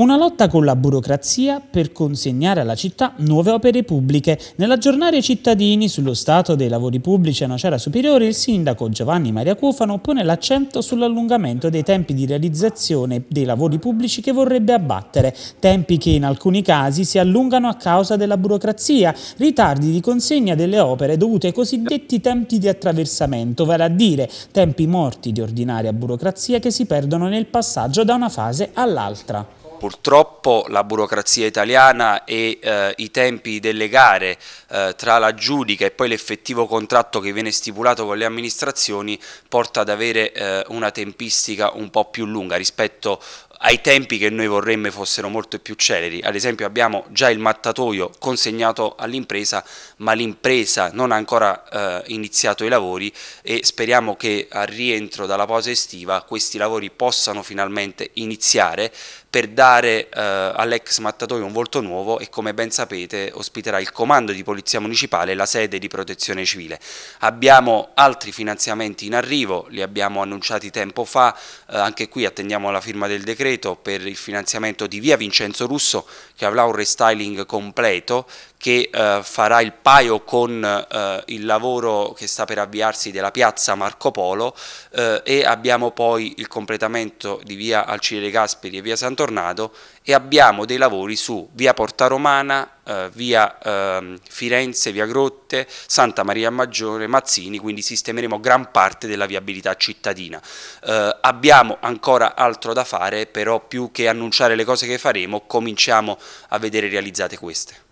Una lotta con la burocrazia per consegnare alla città nuove opere pubbliche. Nell'aggiornare i cittadini sullo stato dei lavori pubblici a Nocera Superiore, il sindaco Giovanni Maria Cufano pone l'accento sull'allungamento dei tempi di realizzazione dei lavori pubblici che vorrebbe abbattere, tempi che in alcuni casi si allungano a causa della burocrazia, ritardi di consegna delle opere dovute ai cosiddetti tempi di attraversamento, vale a dire tempi morti di ordinaria burocrazia che si perdono nel passaggio da una fase all'altra. Purtroppo la burocrazia italiana e eh, i tempi delle gare eh, tra la giudica e poi l'effettivo contratto che viene stipulato con le amministrazioni porta ad avere eh, una tempistica un po' più lunga rispetto ai tempi che noi vorremmo fossero molto più celeri. Ad esempio abbiamo già il mattatoio consegnato all'impresa, ma l'impresa non ha ancora eh, iniziato i lavori e speriamo che al rientro dalla pausa estiva questi lavori possano finalmente iniziare per dare eh, all'ex mattatoio un volto nuovo e come ben sapete ospiterà il comando di polizia municipale e la sede di protezione civile. Abbiamo altri finanziamenti in arrivo, li abbiamo annunciati tempo fa, eh, anche qui attendiamo la firma del decreto concreto per il finanziamento di via Vincenzo Russo che avrà un restyling completo che eh, farà il paio con eh, il lavoro che sta per avviarsi della piazza Marco Polo eh, e abbiamo poi il completamento di via Alcire Gasperi e via San Tornado e abbiamo dei lavori su via Porta Romana eh, via eh, Firenze, via Grotte, Santa Maria Maggiore, Mazzini, quindi sistemeremo gran parte della viabilità cittadina. Eh, abbiamo ancora altro da fare, però più che annunciare le cose che faremo, cominciamo a vedere realizzate queste.